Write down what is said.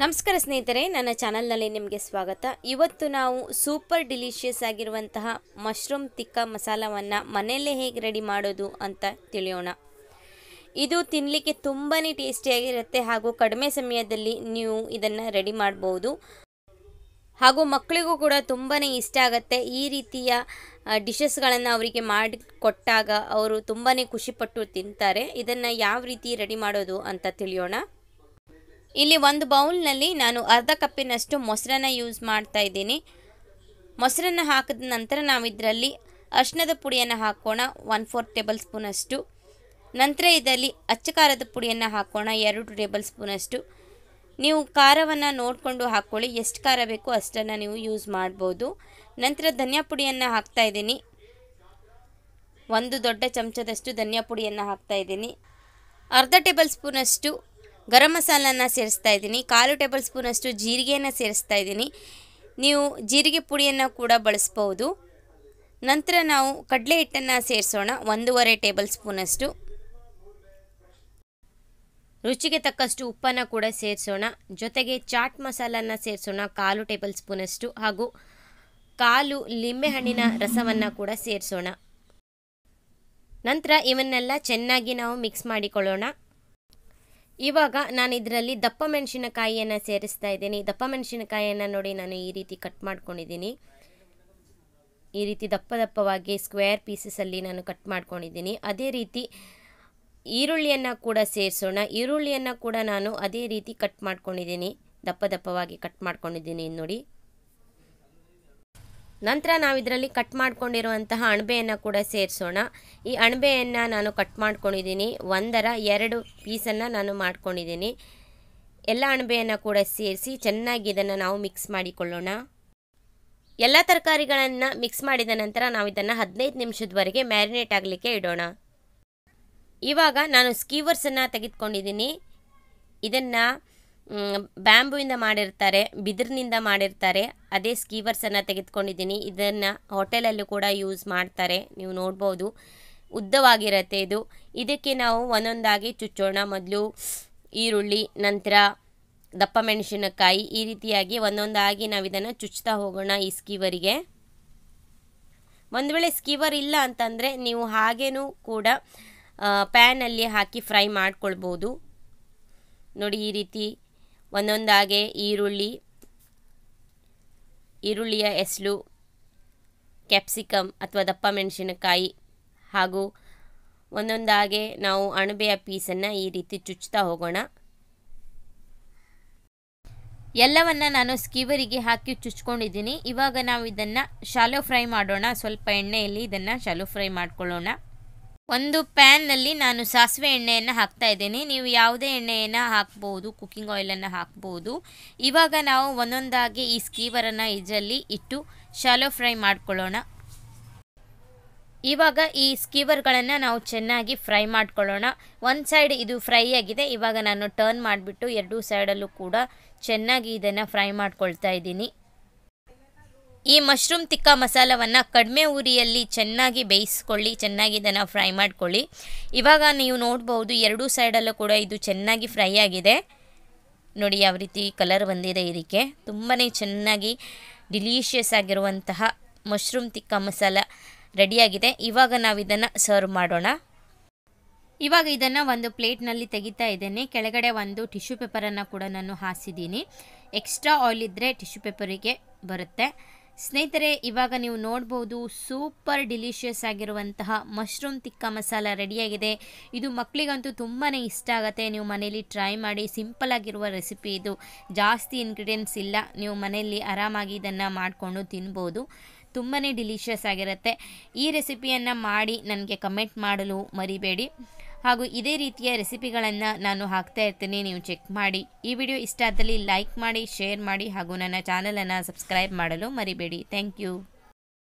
ನಮಸ್ಕಾರ ಸ್ನೇಹಿತರೆ ನನ್ನ ಚಾನಲ್ನಲ್ಲಿ ನಿಮಗೆ ಸ್ವಾಗತ ಇವತ್ತು ನಾವು ಸೂಪರ್ ಡಿಲಿಷಿಯಸ್ ಆಗಿರುವಂತಹ ಮಶ್ರೂಮ್ ತಿಕ್ಕ ಮಸಾಲವನ್ನು ಮನೆಯಲ್ಲೇ ಹೇಗೆ ರೆಡಿ ಮಾಡೋದು ಅಂತ ತಿಳಿಯೋಣ ಇದು ತಿನ್ನಲಿಕ್ಕೆ ತುಂಬಾ ಟೇಸ್ಟಿಯಾಗಿರುತ್ತೆ ಹಾಗೂ ಕಡಿಮೆ ಸಮಯದಲ್ಲಿ ನೀವು ಇದನ್ನು ರೆಡಿ ಮಾಡ್ಬೋದು ಹಾಗೂ ಮಕ್ಕಳಿಗೂ ಕೂಡ ತುಂಬಾ ಇಷ್ಟ ಆಗುತ್ತೆ ಈ ರೀತಿಯ ಡಿಶಸ್ಗಳನ್ನು ಅವರಿಗೆ ಮಾಡಿ ಕೊಟ್ಟಾಗ ಅವರು ತುಂಬಾ ಖುಷಿಪಟ್ಟು ತಿಂತಾರೆ ಇದನ್ನು ಯಾವ ರೀತಿ ರೆಡಿ ಮಾಡೋದು ಅಂತ ತಿಳಿಯೋಣ ಇಲ್ಲಿ ಒಂದು ಬೌಲ್ನಲ್ಲಿ ನಾನು ಅರ್ಧ ಕಪ್ಪಿನಷ್ಟು ಮೊಸರನ್ನ ಯೂಸ್ ಮಾಡ್ತಾ ಇದ್ದೀನಿ ಮೊಸರನ್ನ ಹಾಕಿದ ನಂತರ ನಾವು ಇದರಲ್ಲಿ ಅರ್ಶಿನದ ಪುಡಿಯನ್ನು ಹಾಕೋಣ ಒನ್ ಫೋರ್ ಟೇಬಲ್ ಸ್ಪೂನಷ್ಟು ನಂತರ ಇದರಲ್ಲಿ ಅಚ್ಚ ಖಾರದ ಪುಡಿಯನ್ನು ಹಾಕೋಣ ಎರಡು ಟೇಬಲ್ ಸ್ಪೂನಷ್ಟು ನೀವು ಖಾರವನ್ನು ನೋಡಿಕೊಂಡು ಹಾಕ್ಕೊಳ್ಳಿ ಎಷ್ಟು ಖಾರ ಬೇಕೋ ಅಷ್ಟನ್ನು ನೀವು ಯೂಸ್ ಮಾಡ್ಬೋದು ನಂತರ ಧನಿಯಾ ಪುಡಿಯನ್ನು ಹಾಕ್ತಾ ಇದ್ದೀನಿ ಒಂದು ದೊಡ್ಡ ಚಮಚದಷ್ಟು ಧನಿಯಾ ಪುಡಿಯನ್ನು ಹಾಕ್ತಾ ಇದ್ದೀನಿ ಅರ್ಧ ಟೇಬಲ್ ಸ್ಪೂನಷ್ಟು ಗರಂ ಮಸಾಲನ ಸೇರಿಸ್ತಾ ಇದ್ದೀನಿ ಕಾಲು ಟೇಬಲ್ ಸ್ಪೂನಷ್ಟು ಜೀರಿಗೆಯನ್ನು ಸೇರಿಸ್ತಾ ಇದ್ದೀನಿ ನೀವು ಜೀರಿಗೆ ಪುಡಿಯನ್ನು ಕೂಡ ಬಳಸ್ಬೋದು ನಂತರ ನಾವು ಕಡಲೆ ಹಿಟ್ಟನ್ನು ಸೇರಿಸೋಣ ಒಂದೂವರೆ ಟೇಬಲ್ ಸ್ಪೂನಷ್ಟು ರುಚಿಗೆ ತಕ್ಕಷ್ಟು ಉಪ್ಪನ್ನು ಕೂಡ ಸೇರಿಸೋಣ ಜೊತೆಗೆ ಚಾಟ್ ಮಸಾಲಾನ ಸೇರಿಸೋಣ ಕಾಲು ಟೇಬಲ್ ಸ್ಪೂನಷ್ಟು ಹಾಗೂ ಕಾಲು ಹಣ್ಣಿನ ರಸವನ್ನು ಕೂಡ ಸೇರಿಸೋಣ ನಂತರ ಇವನ್ನೆಲ್ಲ ಚೆನ್ನಾಗಿ ನಾವು ಮಿಕ್ಸ್ ಮಾಡಿಕೊಳ್ಳೋಣ ಇವಾಗ ನಾನು ಇದರಲ್ಲಿ ದಪ್ಪ ಮೆಣಸಿನಕಾಯಿಯನ್ನು ಸೇರಿಸ್ತಾ ಇದ್ದೀನಿ ದಪ್ಪ ಮೆಣಸಿನಕಾಯಿಯನ್ನು ನೋಡಿ ನಾನು ಈ ರೀತಿ ಕಟ್ ಮಾಡ್ಕೊಂಡಿದ್ದೀನಿ ಈ ರೀತಿ ದಪ್ಪ ದಪ್ಪವಾಗಿ ಸ್ಕ್ವೇರ್ ಪೀಸಸಲ್ಲಿ ನಾನು ಕಟ್ ಮಾಡ್ಕೊಂಡಿದ್ದೀನಿ ಅದೇ ರೀತಿ ಈರುಳ್ಳಿಯನ್ನು ಕೂಡ ಸೇರಿಸೋಣ ಈರುಳ್ಳಿಯನ್ನು ಕೂಡ ನಾನು ಅದೇ ರೀತಿ ಕಟ್ ಮಾಡ್ಕೊಂಡಿದ್ದೀನಿ ದಪ್ಪ ದಪ್ಪವಾಗಿ ಕಟ್ ಮಾಡ್ಕೊಂಡಿದ್ದೀನಿ ನೋಡಿ ನಂತರ ನಾವು ಇದರಲ್ಲಿ ಕಟ್ ಮಾಡ್ಕೊಂಡಿರುವಂತಹ ಅಣಬೆಯನ್ನು ಕೂಡ ಸೇರಿಸೋಣ ಈ ಅಣಬೆಯನ್ನು ನಾನು ಕಟ್ ಮಾಡ್ಕೊಂಡಿದ್ದೀನಿ ಒಂದರ ಎರಡು ಪೀಸನ್ನು ನಾನು ಮಾಡ್ಕೊಂಡಿದ್ದೀನಿ ಎಲ್ಲ ಅಣಬೆಯನ್ನು ಕೂಡ ಸೇರಿಸಿ ಚೆನ್ನಾಗಿ ಇದನ್ನು ನಾವು ಮಿಕ್ಸ್ ಮಾಡಿಕೊಳ್ಳೋಣ ಎಲ್ಲ ತರಕಾರಿಗಳನ್ನು ಮಿಕ್ಸ್ ಮಾಡಿದ ನಂತರ ನಾವು ಇದನ್ನು ಹದಿನೈದು ನಿಮಿಷದವರೆಗೆ ಮ್ಯಾರಿನೇಟ್ ಆಗಲಿಕ್ಕೆ ಇಡೋಣ ಇವಾಗ ನಾನು ಸ್ಕೀವರ್ಸನ್ನು ತೆಗೆದುಕೊಂಡಿದ್ದೀನಿ ಇದನ್ನು ಬ್ಯಾಂಬುವಿಂದ ಮಾಡಿರ್ತಾರೆ ಬಿದಿರಿನಿಂದ ಮಾಡಿರ್ತಾರೆ ಅದೇ ಸ್ಕೀವರ್ಸನ್ನು ತೆಗೆದುಕೊಂಡಿದ್ದೀನಿ ಇದನ್ನು ಹೋಟೆಲಲ್ಲೂ ಕೂಡ ಯೂಸ್ ಮಾಡ್ತಾರೆ ನೀವು ನೋಡ್ಬೋದು ಉದ್ದವಾಗಿರುತ್ತೆ ಇದು ಇದಕ್ಕೆ ನಾವು ಒಂದೊಂದಾಗಿ ಚುಚ್ಚೋಣ ಮೊದಲು ಈರುಳ್ಳಿ ನಂತರ ದಪ್ಪ ಮೆಣಸಿನಕಾಯಿ ಈ ರೀತಿಯಾಗಿ ಒಂದೊಂದಾಗಿ ನಾವು ಇದನ್ನು ಚುಚ್ತಾ ಹೋಗೋಣ ಈ ಸ್ಕೀವರಿಗೆ ಒಂದು ವೇಳೆ ಸ್ಕೀವರ್ ಇಲ್ಲ ಅಂತಂದರೆ ನೀವು ಹಾಗೇನೂ ಕೂಡ ಪ್ಯಾನಲ್ಲಿ ಹಾಕಿ ಫ್ರೈ ಮಾಡ್ಕೊಳ್ಬೋದು ನೋಡಿ ಈ ರೀತಿ ಒಂದೊಂದಾಗೆ ಈರುಳ್ಳಿ ಈರುಳ್ಳಿಯ ಎಸ್ಲು ಕ್ಯಾಪ್ಸಿಕಮ್ ಅಥವಾ ದಪ್ಪ ಮೆಣಸಿನಕಾಯಿ ಹಾಗೂ ಒಂದೊಂದಾಗೆ ನಾವು ಅಣಬೆಯ ಪೀಸನ್ನು ಈ ರೀತಿ ಚುಚ್ಚುತ್ತಾ ಹೋಗೋಣ ಎಲ್ಲವನ್ನು ನಾನು ಸ್ಕೀವರಿಗೆ ಹಾಕಿ ಚುಚ್ಕೊಂಡಿದ್ದೀನಿ ಇವಾಗ ನಾವು ಇದನ್ನು ಶಾಲೋ ಫ್ರೈ ಮಾಡೋಣ ಸ್ವಲ್ಪ ಎಣ್ಣೆಯಲ್ಲಿ ಇದನ್ನು ಶಾಲೋ ಫ್ರೈ ಮಾಡ್ಕೊಳ್ಳೋಣ ಒಂದು ಪ್ಯಾನ್ನಲ್ಲಿ ನಾನು ಸಾಸಿವೆ ಎಣ್ಣೆಯನ್ನು ಹಾಕ್ತಾ ಇದ್ದೀನಿ ನೀವು ಯಾವುದೇ ಎಣ್ಣೆಯನ್ನು ಹಾಕ್ಬೋದು ಕುಕ್ಕಿಂಗ್ ಆಯಿಲನ್ನು ಹಾಕ್ಬೋದು ಇವಾಗ ನಾವು ಒಂದೊಂದಾಗಿ ಈ ಸ್ಕೀವರನ್ನು ಇದರಲ್ಲಿ ಇಟ್ಟು ಶಾಲೋ ಫ್ರೈ ಮಾಡ್ಕೊಳ್ಳೋಣ ಇವಾಗ ಈ ಸ್ಕೀವರ್ಗಳನ್ನು ನಾವು ಚೆನ್ನಾಗಿ ಫ್ರೈ ಮಾಡ್ಕೊಳ್ಳೋಣ ಒಂದು ಸೈಡ್ ಇದು ಫ್ರೈ ಆಗಿದೆ ಇವಾಗ ನಾನು ಟರ್ನ್ ಮಾಡಿಬಿಟ್ಟು ಎರಡೂ ಸೈಡಲ್ಲೂ ಕೂಡ ಚೆನ್ನಾಗಿ ಇದನ್ನು ಫ್ರೈ ಮಾಡ್ಕೊಳ್ತಾ ಇದ್ದೀನಿ ಈ ಮಶ್ರೂಮ್ ತಿಕ್ಕ ಮಸಾಲವನ್ನು ಕಡಿಮೆ ಉರಿಯಲ್ಲಿ ಚೆನ್ನಾಗಿ ಬೇಯಿಸ್ಕೊಳ್ಳಿ ಚೆನ್ನಾಗಿ ಇದನ್ನು ಫ್ರೈ ಮಾಡಿಕೊಳ್ಳಿ ಇವಾಗ ನೀವು ನೋಡ್ಬೋದು ಎರಡೂ ಸೈಡಲ್ಲೂ ಕೂಡ ಇದು ಚೆನ್ನಾಗಿ ಫ್ರೈ ಆಗಿದೆ ನೋಡಿ ಯಾವ ರೀತಿ ಕಲರ್ ಬಂದಿದೆ ಇದಕ್ಕೆ ತುಂಬಾ ಚೆನ್ನಾಗಿ ಡಿಲೀಷಿಯಸ್ ಆಗಿರುವಂತಹ ಮಶ್ರೂಮ್ ತಿಕ್ಕ ಮಸಾಲ ರೆಡಿಯಾಗಿದೆ ಇವಾಗ ನಾವು ಇದನ್ನು ಸರ್ವ್ ಮಾಡೋಣ ಇವಾಗ ಇದನ್ನು ಒಂದು ಪ್ಲೇಟ್ನಲ್ಲಿ ತೆಗಿತಾ ಇದ್ದೇನೆ ಕೆಳಗಡೆ ಒಂದು ಟಿಶ್ಯೂ ಪೇಪರನ್ನು ಕೂಡ ನಾನು ಹಾಸಿದ್ದೀನಿ ಎಕ್ಸ್ಟ್ರಾ ಆಯಿಲ್ ಇದ್ದರೆ ಟಿಶ್ಯೂ ಪೇಪರಿಗೆ ಬರುತ್ತೆ ಸ್ನೇಹಿತರೆ ಇವಾಗ ನೀವು ನೋಡ್ಬೋದು ಸೂಪರ್ ಡಿಲಿಷಿಯಸ್ ಆಗಿರುವಂತಹ ಮಶ್ರೂಮ್ ತಿಕ್ಕ ಮಸಾಲ ರೆಡಿಯಾಗಿದೆ ಇದು ಮಕ್ಕಳಿಗಂತೂ ತುಂಬಾ ಇಷ್ಟ ಆಗುತ್ತೆ ನೀವು ಮನೇಲಿ ಟ್ರೈ ಮಾಡಿ ಸಿಂಪಲ್ ಆಗಿರುವ ರೆಸಿಪಿ ಇದು ಜಾಸ್ತಿ ಇನ್ಗ್ರೀಡಿಯೆಂಟ್ಸ್ ಇಲ್ಲ ನೀವು ಮನೆಯಲ್ಲಿ ಆರಾಮಾಗಿ ಇದನ್ನು ಮಾಡಿಕೊಂಡು ತಿನ್ಬೋದು ತುಂಬಾ ಡಿಲಿಷಿಯಸ್ ಆಗಿರುತ್ತೆ ಈ ರೆಸಿಪಿಯನ್ನು ಮಾಡಿ ನನಗೆ ಕಮೆಂಟ್ ಮಾಡಲು ಮರಿಬೇಡಿ ಹಾಗೂ ಇದೇ ರೀತಿಯ ರೆಸಿಪಿಗಳನ್ನು ನಾನು ಹಾಕ್ತಾ ಇರ್ತೀನಿ ನೀವು ಚೆಕ್ ಮಾಡಿ ಈ ವಿಡಿಯೋ ಇಷ್ಟ ಆದಲ್ಲಿ ಲೈಕ್ ಮಾಡಿ ಶೇರ್ ಮಾಡಿ ಹಾಗೂ ನನ್ನ ಚಾನಲನ್ನು ಸಬ್ಸ್ಕ್ರೈಬ್ ಮಾಡಲು ಮರಿಬೇಡಿ ಥ್ಯಾಂಕ್ ಯು